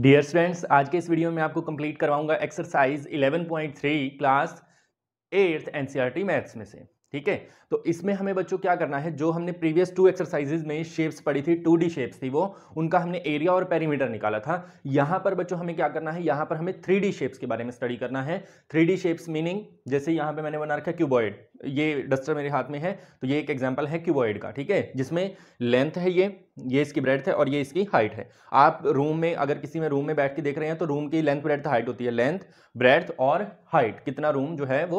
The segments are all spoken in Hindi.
डियर स्टूडेंट्स आज के इस वीडियो में आपको कंप्लीट करवाऊंगा exercise 11.3 class eighth NCERT maths में से ठीक है तो इसमें हमें बच्चों क्या करना है जो हमने प्रीवियस टू एक्सरसाइजेज में शेप्स पड़ी थी टू डी शेप्स थी वो उनका हमने एरिया और पेरीमीटर निकाला था यहाँ पर बच्चों हमें क्या करना है यहाँ पर हमें थ्री डी शेप्स के बारे में स्टडी करना है थ्री डी शेप्स मीनिंग जैसे यहाँ पे मैंने बना रखा क्यूबॉइड ये डस्टर मेरे हाथ में है तो ये एक एग्जाम्पल है क्यूबॉइड का ठीक है जिसमें लेंथ है ये ये इसकी ब्रेड है और ये इसकी हाइट है आप रूम में अगर किसी में रूम में बैठ के देख रहे हैं तो रूम की लेंथ ब्रेड हाइट होती है लेंथ ब्रेड और हाइट कितना रूम जो है वो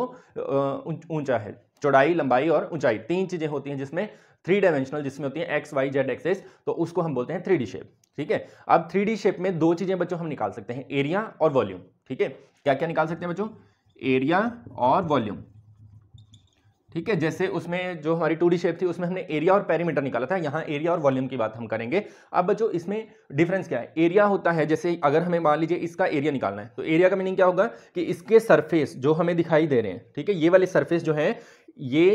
ऊंचा है चौड़ाई लंबाई और ऊंचाई तीन चीज़ें होती हैं जिसमें थ्री डायमेंशनल जिसमें होती है एक्स वाई जेड एक्सेस तो उसको हम बोलते हैं थ्री शेप ठीक है अब थ्री शेप में दो चीज़ें बच्चों हम निकाल सकते हैं एरिया और वॉल्यूम ठीक है क्या क्या निकाल सकते हैं बच्चों एरिया और वॉल्यूम ठीक है जैसे उसमें जो हमारी टू शेप थी उसमें हमने एरिया और पैरीमीटर निकाला था यहाँ एरिया और वॉल्यूम की बात हम करेंगे अब जो इसमें डिफरेंस क्या है एरिया होता है जैसे अगर हमें मान लीजिए इसका एरिया निकालना है तो एरिया का मीनिंग क्या होगा कि इसके सरफेस जो हमें दिखाई दे रहे हैं ठीक है ये वाले सर्फेस जो है ये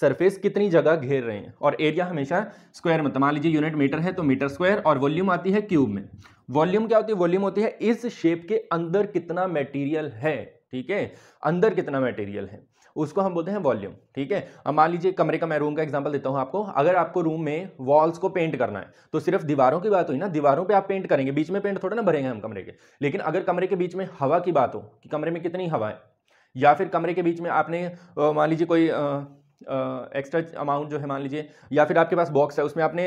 सरफेस कितनी जगह घेर रहे हैं और एरिया हमेशा स्क्वायर मतलब मान लीजिए यूनिट मीटर है तो मीटर स्क्वायर और वॉल्यूम आती है क्यूब में वॉल्यूम क्या होती है वॉल्यूम होती है इस शेप के अंदर कितना मटेरियल है ठीक है अंदर कितना मटेरियल है उसको हम बोलते हैं वॉल्यूम ठीक है अब मान लीजिए कमरे का मैं रूम का एग्जाम्पल देता हूँ आपको अगर आपको रूम में वॉल्स को पेंट करना है तो सिर्फ दीवारों की बात हुई ना दीवारों पर आप पेंट करेंगे बीच में पेंट थोड़ा ना भरेंगे हम कमरे के लेकिन अगर कमरे के बीच में हवा की बात हो कि कमरे में कितनी हवा है या फिर कमरे के बीच में आपने मान लीजिए कोई एक्स्ट्रा अमाउंट जो है मान लीजिए या फिर आपके पास बॉक्स है उसमें आपने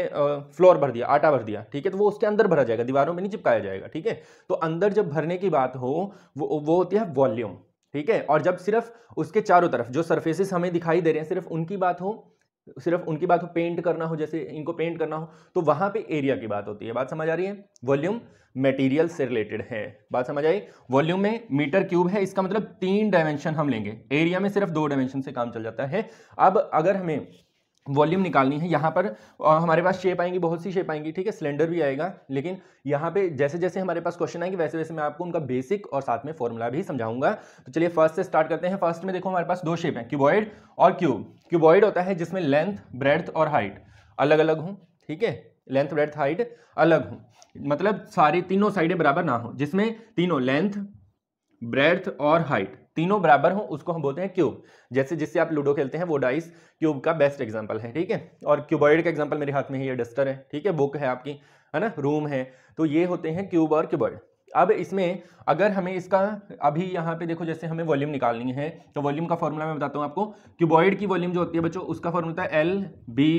फ्लोर भर दिया आटा भर दिया ठीक है तो वो उसके अंदर भरा जाएगा दीवारों में नहीं चिपकाया जाएगा ठीक है तो अंदर जब भरने की बात हो वो वो होती है वॉल्यूम ठीक है और जब सिर्फ उसके चारों तरफ जो सर्फेसिस हमें दिखाई दे रहे हैं सिर्फ उनकी बात हो सिर्फ उनकी बात हो पेंट करना हो जैसे इनको पेंट करना हो तो वहां पे एरिया की बात होती है बात समझ आ रही है वॉल्यूम मटेरियल से रिलेटेड है बात समझ आई वॉल्यूम में मीटर क्यूब है इसका मतलब तीन डायमेंशन हम लेंगे एरिया में सिर्फ दो डायमेंशन से काम चल जाता है अब अगर हमें वॉल्यूम निकालनी है यहाँ पर हमारे पास शेप आएंगी बहुत सी शेप आएंगी ठीक है सिलेंडर भी आएगा लेकिन यहाँ पे जैसे जैसे हमारे पास क्वेश्चन आएंगे वैसे वैसे मैं आपको उनका बेसिक और साथ में फॉर्मूला भी समझाऊंगा तो चलिए फर्स्ट से स्टार्ट करते हैं फर्स्ट में देखो हमारे पास दो शेप हैं क्यूबॉइड और क्यूब क्यूबॉइड होता है जिसमें लेंथ ब्रेथ और हाइट अलग अलग हों ठीक है लेंथ ब्रेथ हाइट अलग हों मतलब सारी तीनों साइडें बराबर ना हो जिसमें तीनों लेंथ ब्रेथ और हाइट तीनों बराबर हो उसको हम बोलते हैं क्यूब जैसे जिससे आप लूडो खेलते हैं वो डाइस क्यूब का बेस्ट एग्जाम्पल है ठीक है और क्यूबॉइड का एग्जाम्पल मेरे हाथ में है ये डस्टर है ठीक है बुक है आपकी है ना रूम है तो ये होते हैं क्यूब और क्यूबॉइड अब इसमें अगर हमें इसका अभी यहाँ पे देखो जैसे हमें वॉल्यूम निकालनी है तो वॉल्यूम का फॉर्मूला मैं बताता हूँ आपको क्यूबॉइड की वॉल्यूम जो होती है बच्चों उसका फॉर्मूला है एल बी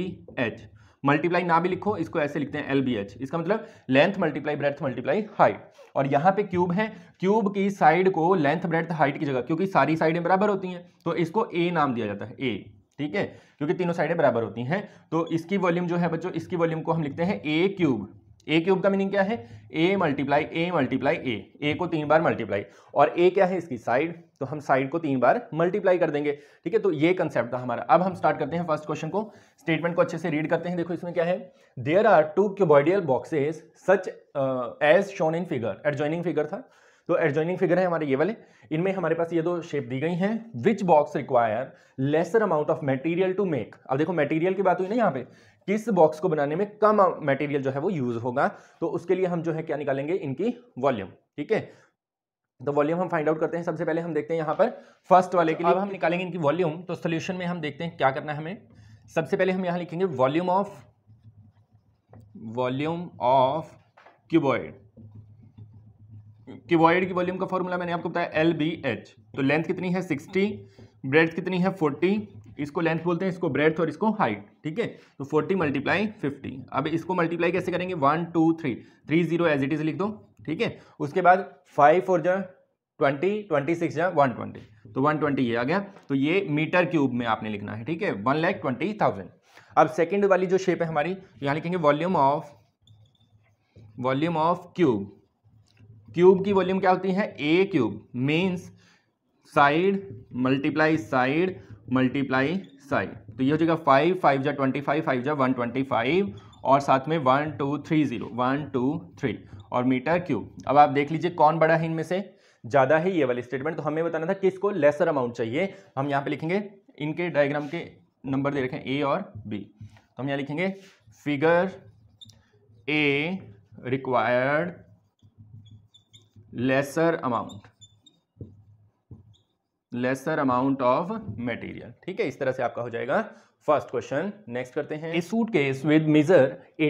एच मल्टीप्लाई ना भी लिखो इसको ऐसे लिखते हैं एल बी एच इसका मतलब length multiply breadth multiply height और यहाँ पे क्यूब है क्यूब की साइड को लेंथ ब्रेथ हाइट की जगह क्योंकि सारी साइडें बराबर होती हैं तो इसको ए नाम दिया जाता है ए ठीक है क्योंकि तीनों साइडें बराबर होती हैं तो इसकी वॉल्यूम जो है बच्चों इसकी वॉल्यूम को हम लिखते हैं ए क्यूब ए क्यूब का मीनिंग क्या है ए मल्टीप्लाई ए मल्टीप्लाई ए ए को तीन बार मल्टीप्लाई और ए क्या है इसकी साइड तो हम साइड को तीन बार मल्टीप्लाई कर देंगे ठीक है तो ये कंसेप्ट था हमारा अब हम स्टार्ट करते हैं फर्स्ट क्वेश्चन को स्टेटमेंट को अच्छे से रीड करते हैं देखो इसमें क्या है there are two cuboidal boxes such as shown in figure adjoining figure था तो एडजॉइनिंग फिगर है हमारे ये वाले इनमें हमारे पास ये दो शेप दी गई हैं which box require lesser amount of material to make अब देखो मटेरियल की बात हुई ना यहाँ पे किस बॉक्स को बनाने में कम मटेरियल जो है वो यूज होगा तो उसके लिए हम जो है क्या निकालेंगे इनकी वॉल्यूम ठीक है तो वॉल्यूम हम फाइंड आउट करते हैं सबसे पहले हम देखते हैं यहाँ पर फर्स्ट वाले के लिए अब हम निकालेंगे इनकी वॉल्यूम तो सोल्यूशन में हम देखते हैं क्या करना है हमें सबसे पहले हम यहाँ लिखेंगे volume of volume of cuboid cuboid की वॉल्यूम का फॉर्मूला मैंने आपको बताया एल बी एच तो लेंथ कितनी है सिक्सटी ब्रेड कितनी है फोर्टी इसको लेंथ बोलते हैं इसको ब्रेथ और इसको हाइट ठीक है तो फोर्टी मल्टीप्लाई फिफ्टी अब इसको मल्टीप्लाई कैसे करेंगे one two three three zero as it is लिख दो ठीक है उसके बाद फाइव फोर जो ट्वेंटी ट्वेंटी सिक्स या वन ट्वेंटी तो वन ट्वेंटी ये आ गया तो ये मीटर क्यूब में आपने लिखना है ठीक है वन लैख ट्वेंटी थाउजेंड अब सेकेंड वाली जो शेप है हमारी यहाँ लिखेंगे volume of volume of cube cube की वॉल्यूम क्या होती है a cube means side multiply side multiply side तो ये हो जाएगा फाइव फाइव जा ट्वेंटी फाइव फाइव जा वन ट्वेंटी फाइव और साथ में one two three zero one two three और मीटर क्यूब अब आप देख लीजिए कौन बड़ा है इनमें से ज़्यादा है ये वाली स्टेटमेंट तो हमें बताना था किसको लेसर अमाउंट चाहिए हम यहाँ पे लिखेंगे इनके डायग्राम के नंबर दे रखे ए और बी तो हम यहाँ लिखेंगे figure a required lesser amount lesser amount of material ठीक है इस तरह से आपका हो जाएगा फर्स्ट क्वेश्चन नेक्स्ट करते हैं इस suitcase with measure 80,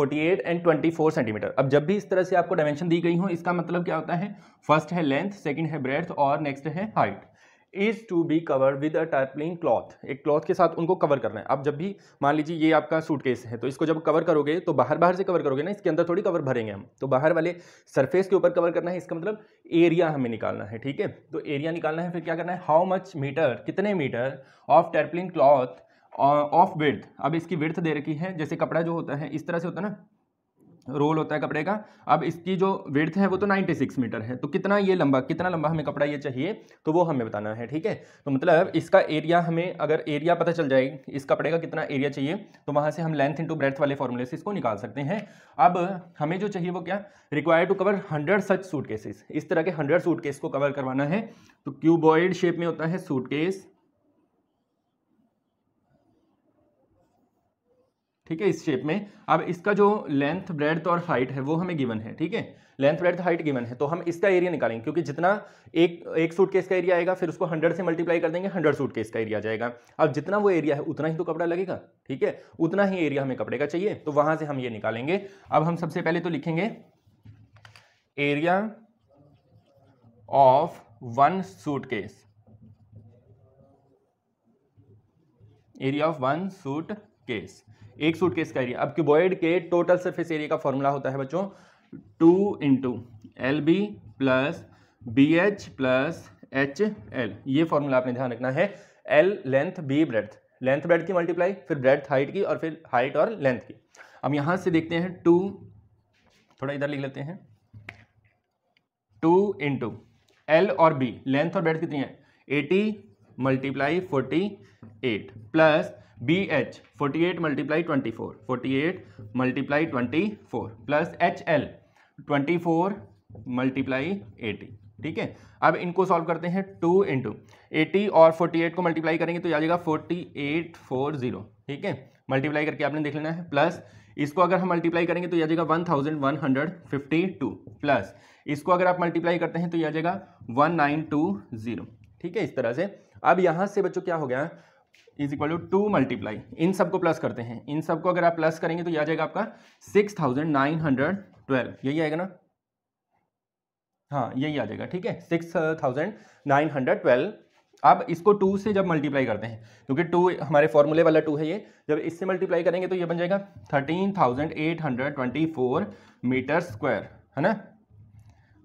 48 and 24 centimetre अब जब भी इस तरह से आपको डायमेंशन दी गई हो इसका मतलब क्या होता है फर्स्ट है लेंथ सेकंड है ब्रेथ और नेक्स्ट है height is to be cover with a tarpaulin cloth एक क्लॉथ के साथ उनको कवर करना है आप जब भी मान लीजिए ये आपका सूटकेस है तो इसको जब कवर करोगे तो बाहर बाहर से कवर करोगे ना इसके अंदर थोड़ी कवर भरेंगे हम तो बाहर वाले सरफेस के ऊपर कवर करना है इसका मतलब एरिया हमें निकालना है ठीक है तो एरिया निकालना है फिर क्या करना है हाउ मच मीटर कितने metre of tarpaulin cloth of width अब इसकी विर्थ दे रखी है जैसे कपड़ा जो होता है इस तरह से होता है ना रोल होता है कपड़े का अब इसकी जो विर्थ है वो तो 96 मीटर है तो कितना ये लंबा कितना लंबा हमें कपड़ा ये चाहिए तो वो हमें बताना है ठीक है तो मतलब इसका एरिया हमें अगर एरिया पता चल जाएगी इस कपड़े का कितना एरिया चाहिए तो वहाँ से हम लेंथ इंटू ब्रेथ वाले फॉर्मूले से इसको निकाल सकते हैं अब हमें जो चाहिए वो क्या require to cover hundred such suitcases इस तरह के हंड्रेड सूट केस को कवर करवाना है तो क्यूबॉइड शेप में होता है सूट ठीक है इस शेप में अब इसका जो लेंथ ब्रेड और हाइट है वो हमें गिवन है ठीक है लेंथ ब्रेड हाइट गिवन है तो हम इसका एरिया निकालेंगे क्योंकि जितना एक एक सूट केस का एरिया आएगा फिर उसको हंड्रेड से मल्टीप्लाई कर देंगे हंड्रेड सूट केस का एरिया जाएगा अब जितना वो एरिया है उतना ही तो कपड़ा लगेगा ठीक है उतना ही एरिया हमें कपड़े का चाहिए तो वहां से हम ये निकालेंगे अब हम सबसे पहले तो लिखेंगे area of one suitcase area of one suitcase एक सूट केस का एरिया अब क्यूबॉइड के टोटल सरफेस एरिया का फॉर्मूला होता है बच्चों two into L B plus B H plus H L ये फॉर्मूला आपने ध्यान रखना है L length B breadth length breadth की मल्टीप्लाई फिर ब्रेथ हाइट की और फिर हाइट और लेंथ की अब यहां से देखते हैं टू थोड़ा इधर लिख लेते हैं टू इंटू एल और बी लेंथ और ब्रेथ कितनी है eighty multiply forty eight plus B H forty eight multiply twenty four forty eight multiply twenty four plus H L twenty four multiply eighty ठीक है अब इनको सॉल्व करते हैं टू इंटू एटी और फोर्टी एट को मल्टीप्लाई करेंगे तो आ जाएगा फोर्टी एट फोर जीरो ठीक है मल्टीप्लाई करके आपने देख लेना है प्लस इसको अगर हम मल्टीप्लाई करेंगे तो यह आ जाएगा one thousand one hundred fifty two plus इसको अगर आप मल्टीप्लाई करते हैं तो यह आ जाएगा वन नाइन टू जीरो ठीक है इस तरह से अब यहाँ से बच्चों क्या हो गया is equal to two multiply इन सबको प्लस करते हैं इन सबको अगर आप प्लस करेंगे तो यह आ जाएगा आपका six thousand nine hundred twelve यही आएगा ना हाँ यही आ जाएगा ठीक है six thousand nine hundred twelve अब इसको टू से जब मल्टीप्लाई करते हैं क्योंकि टू हमारे फॉर्मूले वाला टू है ये जब इससे मल्टीप्लाई करेंगे तो ये बन जाएगा thirteen thousand eight hundred twenty four metre square है ना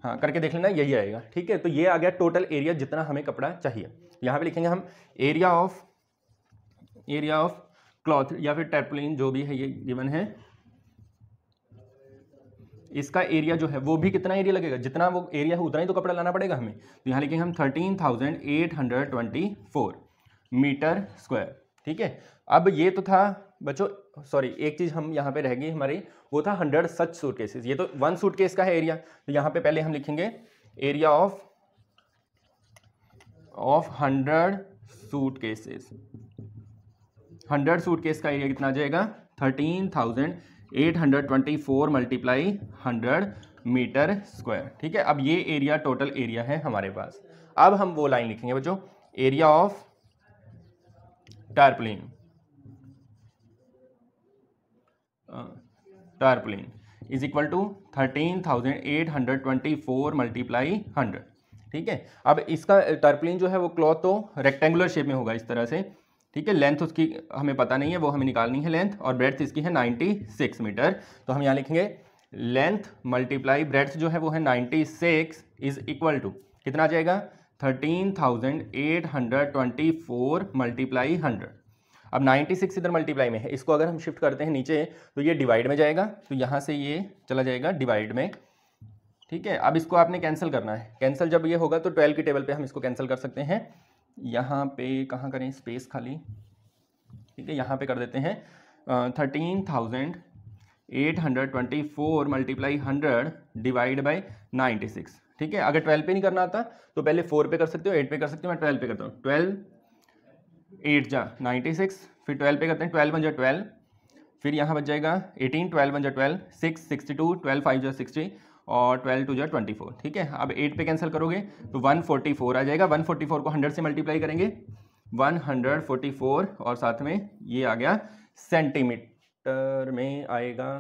हाँ करके देख लेना यही आएगा ठीक है तो ये आ गया टोटल एरिया जितना हमें कपड़ा चाहिए यहाँ पे लिखेंगे हम area of area of cloth या फिर टेपलिन जो भी है ये गिवन है इसका एरिया जो है वो भी कितना एरिया लगेगा जितना वो एरिया है उतना ही तो कपड़ा लाना पड़ेगा हमें तो यहाँ लिखेंगे हम thirteen thousand eight hundred twenty four metre square ठीक है अब ये तो था बच्चों सॉरी एक चीज़ हम यहाँ पे रह गई हमारी वो था हंड्रेड सच सूट केसेस ये तो वन सूट केस का है एरिया तो यहाँ पे पहले हम लिखेंगे area of of hundred suitcases hundred suitcase का एरिया कितना आ जाएगा thirteen thousand eight hundred twenty four multiply hundred metre square ठीक है अब ये एरिया टोटल एरिया है हमारे पास अब हम वो लाइन लिखेंगे बच्चों area of tarpaulin tarpaulin is equal to thirteen thousand eight hundred twenty four multiply hundred ठीक है अब इसका टर्पलिन जो है वो क्लॉथ तो रेक्टेंगुलर शेप में होगा इस तरह से ठीक है लेंथ उसकी हमें पता नहीं है वो हमें निकालनी है लेंथ और ब्रेथ इसकी है 96 मीटर तो हम यहाँ लिखेंगे लेंथ मल्टीप्लाई ब्रेथ जो है वो है 96 सिक्स इज इक्वल टू कितना आ जाएगा 13,824 मल्टीप्लाई हंड्रेड अब 96 इधर मल्टीप्लाई में है इसको अगर हम शिफ्ट करते हैं नीचे तो ये डिवाइड में जाएगा तो यहाँ से ये चला जाएगा डिवाइड में ठीक है अब इसको आपने कैंसिल करना है कैंसिल जब ये होगा तो ट्वेल्व की टेबल पे हम इसको कैंसिल कर सकते हैं यहाँ पे कहाँ करें स्पेस खाली ठीक है यहाँ पे कर देते हैं thirteen thousand eight hundred twenty four multiply hundred divide by ninety six ठीक है अगर ट्वेल्व पे नहीं करना आता तो पहले फोर पे कर सकते हो एट पे कर सकते हो मैं ट्वेल्व पे करता हूँ ट्वेल्व एट जा नाइन्टी सिक्स फिर ट्वेल्व पे करते हैं ट्वेल्व वन जो ट्वेल्व फिर यहाँ बच जाएगा एटीन ट्वेल्व वन जो twelve six sixty two twelve five जो सिक्सटी और ट्वेल्व टू जो ट्वेंटी फोर ठीक है अब एट पे कैंसिल करोगे तो वन फोर्टी फोर आ जाएगा वन फोर्टी फोर को हंड्रेड से मल्टीप्लाई करेंगे वन हंड्रेड फोर्टी फोर और साथ में ये आ गया सेंटीमीटर में आएगा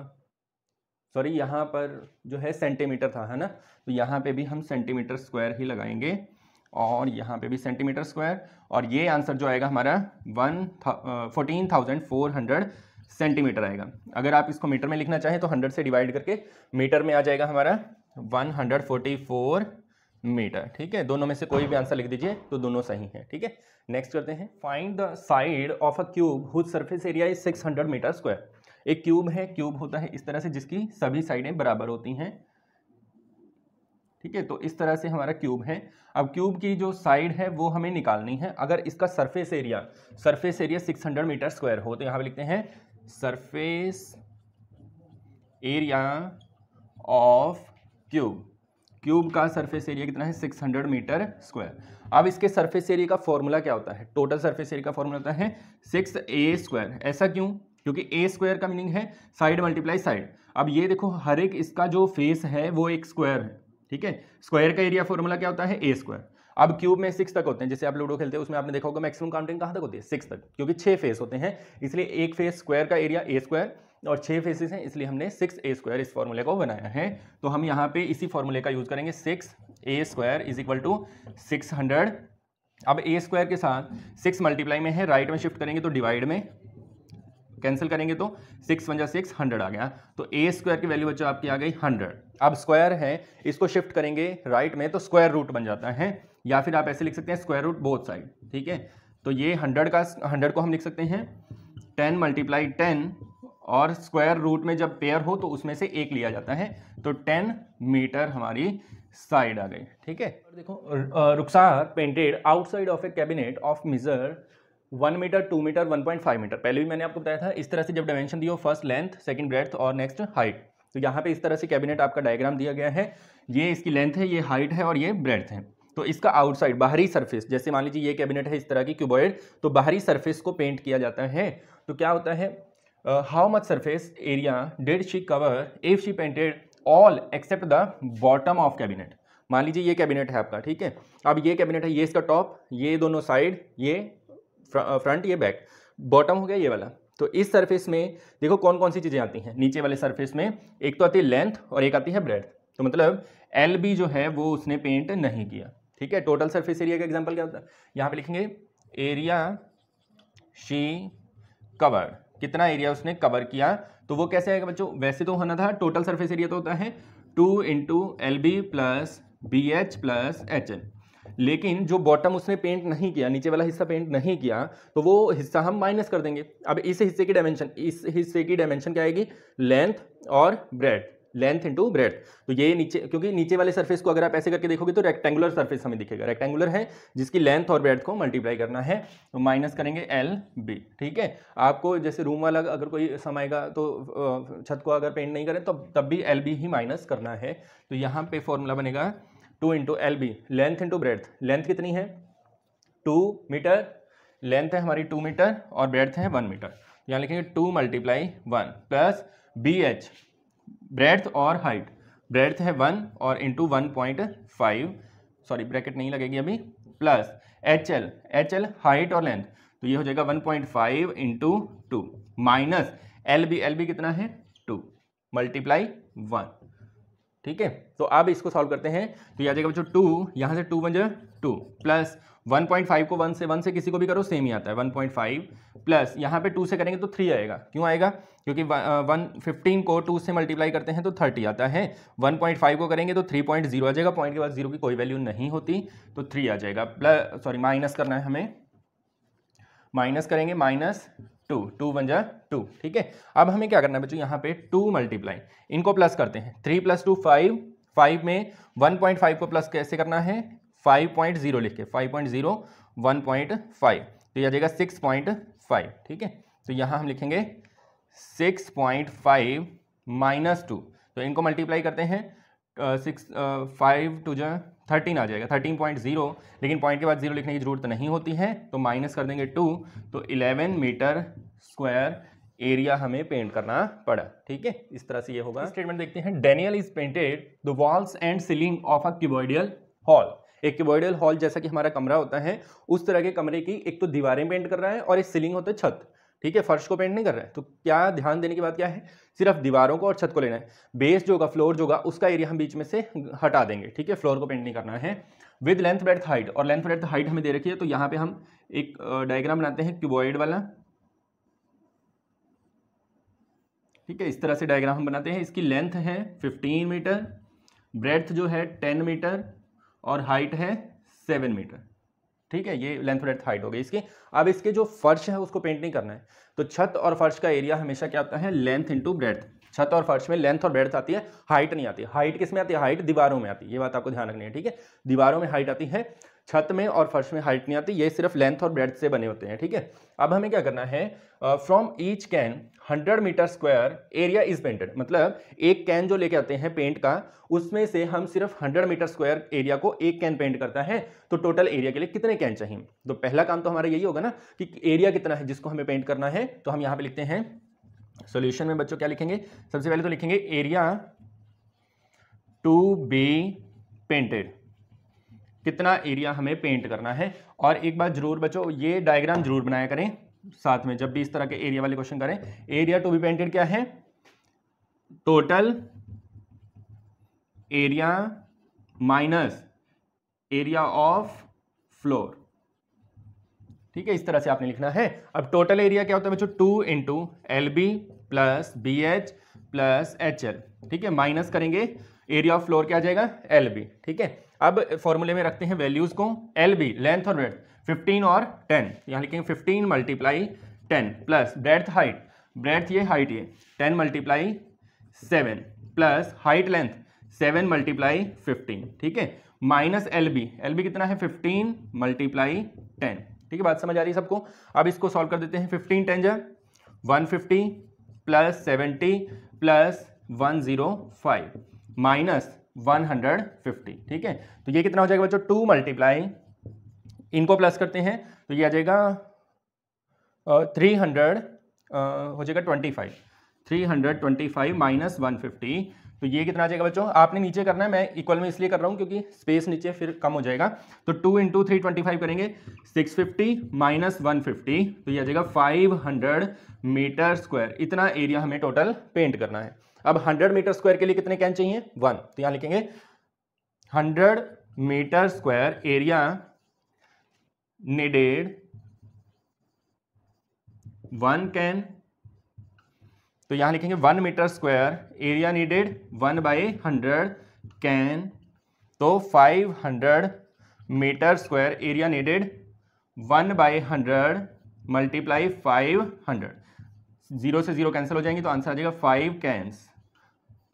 सॉरी यहाँ पर जो है सेंटीमीटर था है ना तो यहाँ पे भी हम सेंटीमीटर स्क्वायर ही लगाएंगे और यहाँ पे भी सेंटीमीटर स्क्वायर और ये आंसर जो आएगा हमारा one fourteen thousand four hundred centimetre आएगा अगर आप इसको मीटर में लिखना चाहें तो हंड्रेड से डिवाइड करके मीटर में आ जाएगा हमारा one hundred forty four metre ठीक है दोनों में से कोई भी आंसर लिख दीजिए तो दोनों सही हैं ठीक है नेक्स्ट करते हैं find the side of a cube whose surface area is six hundred metre square एक क्यूब है क्यूब होता है इस तरह से जिसकी सभी साइडें बराबर होती हैं ठीक है तो इस तरह से हमारा क्यूब है अब क्यूब की जो साइड है वो हमें निकालनी है अगर इसका surface area surface area 600 metre square हो तो यहाँ पे लिखते हैं surface area of cube cube का सरफेस एरिया कितना है 600 मीटर स्क्वायर अब इसके सरफेस एरिया का फॉर्मूला क्या होता है टोटल सरफेस एरिया का फॉर्मूला होता है सिक्स ए स्क्वायर ऐसा क्यों क्योंकि ए स्क्वायर का मीनिंग है साइड मल्टीप्लाई साइड अब ये देखो हर एक इसका जो फेस है वो एक स्क्वायर है ठीक है स्क्वायर का एरिया फॉर्मूला क्या होता है ए स्क्वायर अब क्यूब में सिक्स तक होते हैं जैसे आप लूडो खेलते हैं उसमें आपने देखा होगा मैक्सिमम काउंटिंग कहाँ तक होती है सिक्स तक क्योंकि छह फेस होते हैं इसलिए एक फेस स्क्वायर का एरिया ए स्क्वायर और छह फेसेस हैं इसलिए हमने सिक्स ए स्क्वायर इस फॉर्मूले को बनाया है तो हम यहाँ पे इसी फॉर्मूले का यूज़ करेंगे six A square is equal to six hundred अब ए स्क्वायर के साथ सिक्स मल्टीप्लाई में है राइट में शिफ्ट करेंगे तो डिवाइड में कैंसिल करेंगे तो सिक्स वन जा सिक्स हंड्रेड आ गया तो ए स्क्वायर की वैल्यू बच्चों आपकी आ गई हंड्रेड अब स्क्वायर है इसको शिफ्ट करेंगे राइट में तो स्क्वायर रूट बन जाता है या फिर आप ऐसे लिख सकते हैं स्क्वायर रूट बोथ साइड ठीक है तो ये हंड्रेड का हंड्रेड को हम लिख सकते हैं टेन मल्टीप्लाई टेन और स्क्वायर रूट में जब पेयर हो तो उसमें से एक लिया जाता है तो टेन मीटर हमारी साइड आ गई ठीक है देखो Rukhsar painted outside of a cabinet of measure one metre two metre one point five metre पहले भी मैंने आपको बताया था इस तरह से जब डायमेंशन दी हो फर्स्ट लेंथ सेकंड ब्रेथ और नेक्स्ट हाइट तो यहाँ पे इस तरह से कैबिनेट आपका डायग्राम दिया गया है ये इसकी लेंथ है ये हाइट है और ये ब्रेथ है तो इसका आउटसाइड बाहरी सरफेस जैसे मान लीजिए ये कैबिनेट है इस तरह की क्यूबॉइड तो बाहरी सरफेस को पेंट किया जाता है तो क्या होता है how much surface area did she cover if she painted all except the bottom of cabinet मान लीजिए ये कैबिनेट है आपका ठीक है अब ये कैबिनेट है ये इसका टॉप ये दोनों साइड ये फ्रंट ये बैक बॉटम हो गया ये वाला तो इस सरफेस में देखो कौन कौन सी चीज़ें आती हैं नीचे वाले सरफेस में एक तो आती है लेंथ और एक आती है ब्रेड तो मतलब एल बी जो है वो उसने पेंट नहीं किया ठीक है टोटल सरफेस एरिया का एग्जाम्पल क्या होता है यहाँ पे लिखेंगे एरिया शी कवर कितना एरिया उसने कवर किया तो वो कैसे आएगा बच्चों वैसे तो होना था टोटल सरफेस एरिया तो होता है two into L B plus B H plus H N लेकिन जो बॉटम उसने पेंट नहीं किया नीचे वाला हिस्सा पेंट नहीं किया तो वो हिस्सा हम माइनस कर देंगे अब इस हिस्से की डायमेंशन इस हिस्से की डायमेंशन क्या आएगी लेंथ और ब्रेड लेंथ इंटू ब्रेथ तो ये नीचे क्योंकि नीचे वाले सर्फेस को अगर आप ऐसे करके देखोगे तो रेक्टेंगुलर सर्फेस हमें दिखेगा रेक्टेंगुलर है जिसकी लेंथ और ब्रेथ को मल्टीप्लाई करना है तो माइनस करेंगे एल बी ठीक है आपको जैसे रूम वाला अगर कोई समाएगा तो छत को अगर पेंट नहीं करें तो तब भी एल बी ही माइनस करना है तो यहाँ पे फॉर्मूला बनेगा two into L B length into breadth length कितनी है टू मीटर लेंथ है हमारी टू मीटर और ब्रेथ है वन मीटर यहाँ लिखेंगे two multiply one plus B H breadth और हाइट ब्रेथ है वन और into one point five sorry bracket नहीं लगेगी अभी plus H L H L height और लेंथ तो ये हो जाएगा one point five into two minus L B L B कितना है टू मल्टीप्लाई वन ठीक है तो अब इसको सॉल्व करते हैं तो यह आ जाएगा बच्चों टू यहाँ से टू बन जाए two plus one point five को वन से वन से किसी को भी करो सेम ही आता है वन पॉइंट फाइव प्लस यहाँ पे टू से करेंगे तो थ्री आएगा क्यों आएगा क्योंकि वन फिफ्टीन को टू से मल्टीप्लाई करते हैं तो थर्टी आता है वन पॉइंट फाइव को करेंगे तो थ्री पॉइंट जीरो आ जाएगा पॉइंट के बाद जीरो की कोई वैल्यू नहीं होती तो थ्री आ जाएगा प्लस सॉरी माइनस करना है हमें माइनस करेंगे माइनस टू टू वन जा टू ठीक है अब हमें क्या करना है बच्चों यहाँ पे टू मल्टीप्लाई इनको प्लस करते हैं three plus two five five में वन पॉइंट फाइव को प्लस कैसे करना है फाइव पॉइंट जीरो लिख के five point zero one point five तो यह आ जाएगा सिक्स पॉइंट फाइव ठीक है तो यहाँ हम लिखेंगे six point five minus two तो इनको मल्टीप्लाई करते हैं सिक्स फाइव टू जो थर्टीन आ जाएगा थर्टीन पॉइंट जीरो लेकिन पॉइंट के बाद जीरो लिखने की ज़रूरत नहीं होती है तो माइनस कर देंगे टू तो इलेवन मीटर स्क्वायर एरिया हमें पेंट करना पड़ा ठीक है इस तरह से ये होगा स्टेटमेंट देखते हैं Daniel is painted the walls and ceiling of a cuboidal hall एक क्यूबॉइडियल हॉल जैसा कि हमारा कमरा होता है उस तरह के कमरे की एक तो दीवारें पेंट कर रहा है और एक सीलिंग होता है छत ठीक है फर्श को पेंट नहीं कर रहा है तो क्या ध्यान देने की बात क्या है सिर्फ दीवारों को और छत को लेना है बेस जो होगा फ्लोर जो होगा उसका एरिया हम बीच में से हटा देंगे ठीक है फ्लोर को पेंट नहीं करना है विद लेंथ ब्रेथ हाइट और लेंथ ब्रेथ हाइट हमें दे रखी है तो यहाँ पे हम एक डायग्राम बनाते हैं क्यूबॉइड वाला ठीक है इस तरह से डायग्राम हम बनाते हैं इसकी लेंथ है 15 मीटर ब्रेथ जो है 10 मीटर और हाइट है 7 मीटर ठीक है ये लेंथ डेथ हाइट हो गई इसकी अब इसके जो फर्श है उसको पेंट नहीं करना है तो छत और फर्श का एरिया हमेशा क्या होता है लेंथ इंटू ब्रेथ छत और फर्श में लेंथ और ब्रेथ आती है हाइट नहीं आती हाइट किस में आती है हाइट दीवारों में आती है ये बात आपको ध्यान रखनी है ठीक है दीवारों में हाइट आती है छत में और फर्श में हाइट नहीं आती ये सिर्फ लेंथ और ब्रेड से बने होते हैं ठीक है अब हमें क्या करना है from each can 100 metre square area is painted मतलब एक कैन जो लेके आते हैं पेंट का उसमें से हम सिर्फ 100 मीटर स्क्वायर एरिया को एक कैन पेंट करता है तो टोटल एरिया के लिए कितने कैन चाहिए तो पहला काम तो हमारा यही होगा ना कि एरिया कितना है जिसको हमें पेंट करना है तो हम यहाँ पे लिखते हैं सोल्यूशन में बच्चों क्या लिखेंगे सबसे पहले तो लिखेंगे एरिया टू बी पेंटेड कितना एरिया हमें पेंट करना है और एक बात जरूर बच्चों ये डायग्राम जरूर बनाया करें साथ में जब भी इस तरह के एरिया वाले क्वेश्चन करें एरिया टू बी पेंटेड क्या है total area minus area of floor ठीक है इस तरह से आपने लिखना है अब टोटल एरिया क्या होता है बच्चों two into L B plus B H plus H L ठीक है माइनस करेंगे एरिया ऑफ फ्लोर क्या आ जाएगा एल बी ठीक है अब फॉर्मूले में रखते हैं वैल्यूज़ को एल बी लेंथ और ब्रेथ फिफ्टीन और टेन यहाँ लिखेंगे fifteen multiply ten plus breadth height breadth ये हाइट ये ten multiply seven plus height length seven multiply fifteen ठीक है minus L B L B कितना है फिफ्टीन मल्टीप्लाई टेन ठीक है बात समझ आ रही है सबको अब इसको सॉल्व कर देते हैं फिफ्टीन टेन जब one fifty plus seventy plus one zero five minus 150 ठीक है तो ये कितना हो जाएगा बच्चों टू मल्टीप्लाई इनको प्लस करते हैं तो ये आ जाएगा थ्री हंड्रेड हो जाएगा twenty five three hundred twenty five minus one fifty तो ये कितना आ जाएगा बच्चों आपने नीचे करना है मैं इक्वल में इसलिए कर रहा हूँ क्योंकि स्पेस नीचे फिर कम हो जाएगा तो two into three twenty five करेंगे six fifty minus one fifty तो ये आ जाएगा फाइव हंड्रेड मीटर स्क्वायर इतना एरिया हमें टोटल पेंट करना है अब हंड्रेड मीटर स्क्वायर के लिए कितने कैन चाहिए वन तो यहां लिखेंगे hundred metre square area needed one can तो यहां लिखेंगे one metre square area needed one by hundred can तो five hundred metre square area needed one by hundred multiply five hundred zero से जीरो कैंसिल हो जाएंगे तो आंसर आ जाएगा फाइव कैंस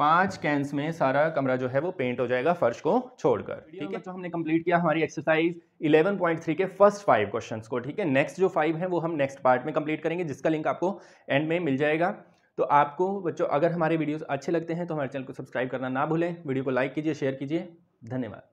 पांच कैंस में सारा कमरा जो है वो पेंट हो जाएगा फर्श को छोड़कर ठीक है जो हमने कंप्लीट किया हमारी एक्सरसाइज 11.3 के फर्स्ट फाइव क्वेश्चंस को ठीक है नेक्स्ट जो फाइव है वो हम नेक्स्ट पार्ट में कंप्लीट करेंगे जिसका लिंक आपको एंड में मिल जाएगा तो आपको बच्चों अगर हमारे वीडियोज अच्छे लगते हैं तो हमारे चैनल को सब्सक्राइब करना ना भूलें वीडियो को लाइक कीजिए शेयर कीजिए धन्यवाद